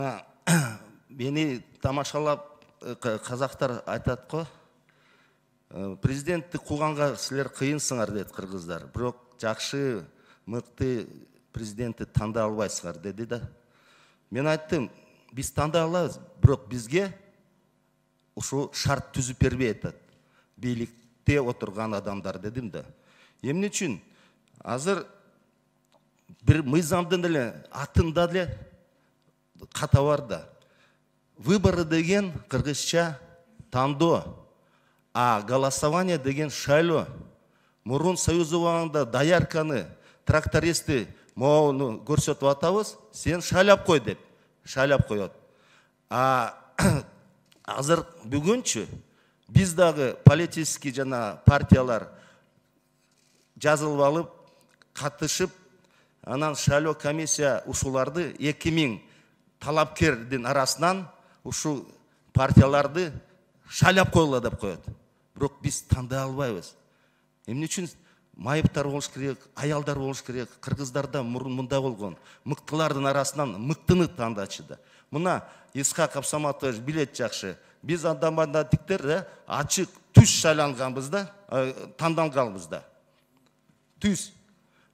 мына мені тамашалап э, қазақтар айтады ғой «Э, президентті қуғанға сілер қиынсыңар деді қырғыздар бірақ жақсы мықты президентті таңдай албайсыңар деді да мен айттым біз таңдай алабыз бірақ бізге ошо шарт түзіп бербей атат билікте отырған адамдар дедім да емне үчүн азыр бир мыйзамдын эле атында эле бар да выборы деген қырғызша таңдоо а голосование деген шайлоо мурун союз убагында даярканы трактористти могуну көрсөтүп атабыз сен шайлап кой деп шайлап коет а азыр бүгүнчү биз дагы политический жана партиялар жазылып алып катышып анан шайлоо комиссия ушуларды эки миң талапкердің арасынан ушу партияларды шайлап койгула деп коет бирок биз тандай албайбыз эмне үчүн майыптар болуш керек аялдар болуш керек кыргыздарда мурун мындай болгон мыктылардын арасынан мыктыны тандачы да мына исхак абсаматович билет жакшы биз анда да ачык түз шайланганбыз да э, танданганбыз да түз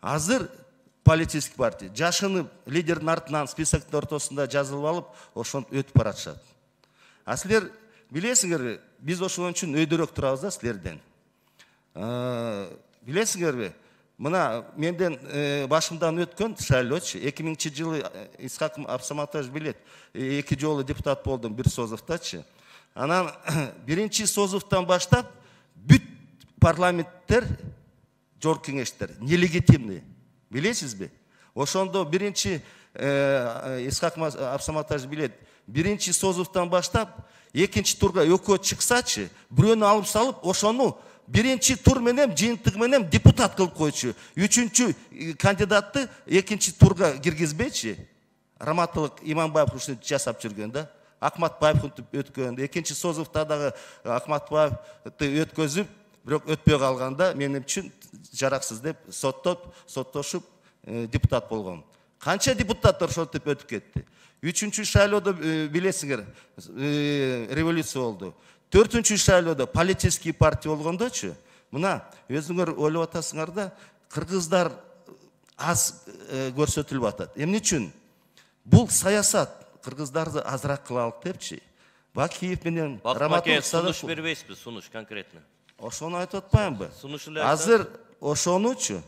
азыр политический партия жашыны лидердің артынан списоктың ортосында жазылып алып ошон өтүп баратышат а силер билесиңерби биз ошон үчүн өйдөрөөк турабыз да силерден э, билесиңерби мына менден э, башымдан өткөн шайлоочу эки миңинчи жылы э, исхак абсаматович билет эки жолу депутат болдум бир созывдачы анан биринчи созывтан баштап бүт парламенттер жор кеңештер нелегитимный білесіз бе ошондо биринчи исхак э, э, э, абсаматович билет биринчи созовтан баштап экинчи турга экөө чыксачы бирөөнү алып салып ошону биринчи тур менен жыйынтыгы менен депутат кылып койчу үчүнчү кандидатты экинчи турга киргизбейчи раматылык иманбаев ушинтип жасап жүргөн да акматбаев өткөн экинчи созовда дагы акматбаевди өткөзүп бирок өтпөй калганда мен үчүн жараксыз деп соттоп соттошуп э, депутат болгом канча депутаттар ошентип өтүп кетти үчүнчү шайлоодо э, билесиңер э, революция болду төртүнчү шайлоодо политический партия болгондочу мына өзүңөр ойлоп атасыңар да кыргыздар аз көрсөтүлүп атат эмне үчүн бул саясат кыргыздарды азыраак кылалык депчи бакиев менен бакмакеев сунуш бербейсизби сунуш конкретно ошону айтып атпаймынбы азыр ошонучу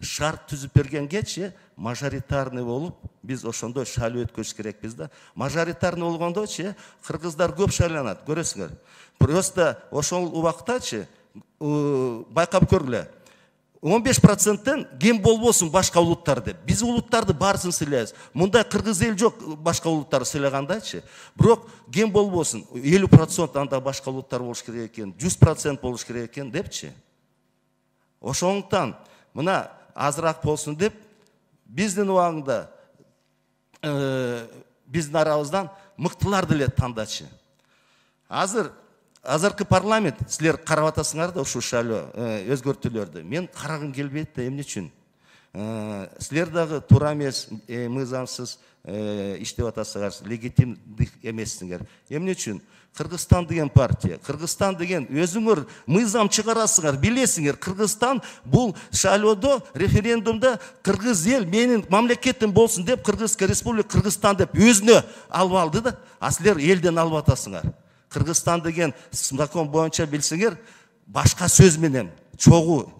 шарт түзүп бергенгечи мажоритарный болуп биз ошондой шайлоо өткөрүш керекпиз да мажоритарный болгондочу кыргыздар көп шайланат көрөсүңөр просто ошол убактачы байкап көргүлө он беш проценттен кем болбосун башка улуттар деп биз улуттарды баарысын сыйлайбыз мындай кыргыз эл жок башка улуттарды сыйлагандачы бирок кем болбосун элүү процент анда башка улуттар болуш керек экен жүз процент болуш керек экен депчи ошондуктан мына азыраак болсун деп биздин убагында э, биздин арабыздан мыктыларды эле тандачы азыр азыркы парламент силер карап атасыңар да ушул шайлоо э, өзгөртүүлөрдү мен карагым келбейт да эмне үчүн э, силер дагы туура эмес э, мыйзамсыз иштеп атасыңар легитимдик эмессиңер эмне үчүн кыргызстан деген партия кыргызстан деген өзүңөр мыйзам чыгарасыңар билесиңер кыргызстан бул шайлоодо референдумда кыргыз эл менин мамлекетим болсун деп кыргызская республика кыргызстан деп өзүнө алып алды да а силер элден алып атасыңар Кыргызстан деген закон бойынша башка сөз менен чогуу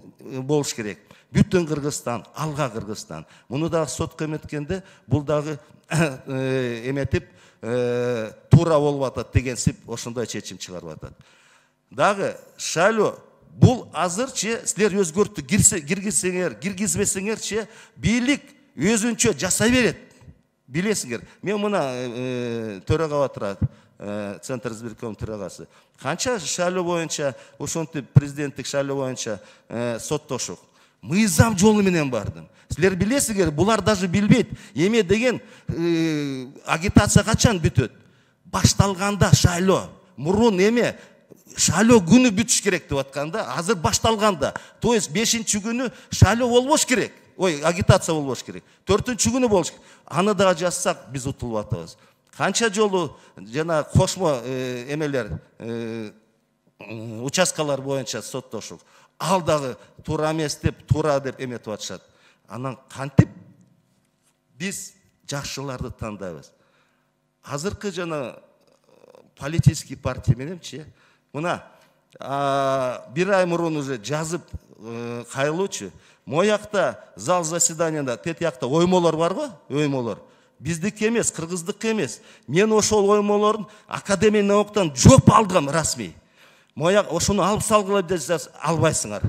болуш керек бүтүн кыргызстан алга кыргызстан муну дагы сотко эметкенде бул дагы эметип туура болуп атат дегенсип ошондой чечим чыгарып атат дагы шайлоо бул азырчы силер өзгөртүү киргизсеңер киргизбесеңерчи бийлик өзүнчө жасай берет білесіңдер мен мына ә, төраға отырады ә, центр сберком төрағасы қанша шайлау бойынша ошентип президенттік шайлау бойынша ә, соттошық мыйзам менен бардым сіздер білесіңдер бұлар даже білмейді еме деген агитация қашан бүтөт башталғанда шайло мурун еме шайло күні бүтіш керек деп жатқанда азыр башталғанда то есть бешінші күні шайло болбош керек ой агитация болбош керек төртүнчү күнү болуш аны дагы жазсак биз утулуп атабыз канча жолу жана кошмо э, эмелер э, участкалар боюнча соттошуп ал дагы туура эмес деп туура деп эметип атышат анан кантип биз жакшыларды тандайбыз азыркы жана э, политический партия мененчи мына бир ай мурун уже жазып кайылуучу Мояқта зал заседанияда тетияқта оймолор оймолар бар ғой оймолар біздікі емес қырғыздікі емес мен ошол оймолорун академия науктан жоп алдым расмий мой ошону алып салгыла десе албайсыңар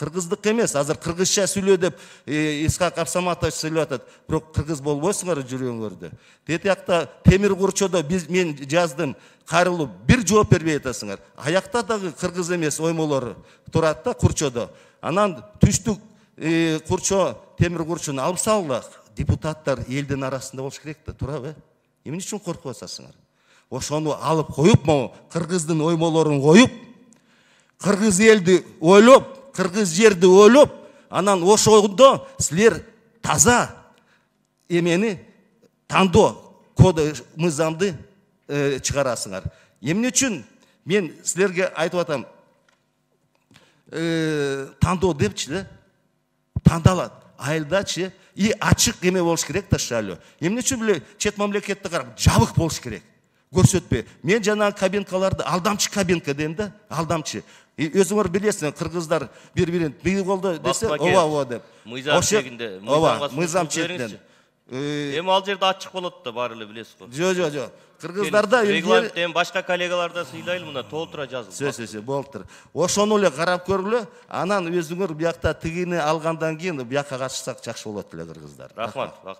қырғыздық емес азыр қырғызша сүйлө деп исхак э, абсаматович сөйлеп атат бирок кыргыз болбойсуңар жүрөгүңөрдө дети темир курчодо биз мен жаздым кайрылуу бир жооп бербей атасыңар аякта дагы кыргыз эмес оймолору турат да курчодо анан түштүк и э, курчо темир курчун алып салдық депутаттар элдин арасында болуш керек да туурабы эмне үчүн коркуп атасыңар ошону алып коюп могу кыргыздын оймолорун коюп кыргыз элди ойлоп кыргыз жерди ойлоп анан ошондо силер таза эмени тандоо мыйзамды э, чыгарасыңар эмне үчүн мен силерге айтып атам э, тандоо депчи да таңдалады айылдачы и ашық еме болуш керек да шайлоо эмне үчүн биле чет мамлекетти карап жабык болуш керек көрсөтпөй мен жанагы кабинкаларды алдамчы кабинка дейм да алдамчы өзүңөр билесиңер кыргыздар бири бирин бийи колдо десе ооба ооба деп мыйзам чегинде ооба мыйзам чегинде эми ал жерде ачык болот да баары эле билесиз го жок жок жок кыргыздарда регламентте эми башка коллегаларда сыйлайлы мына толтура жазылып все все все болуптур ошону эле карап көргүлө анан өзүңөр биякта тигини алгандан кийин бияка катышсак жакшы болот эле кыргыздар рахмат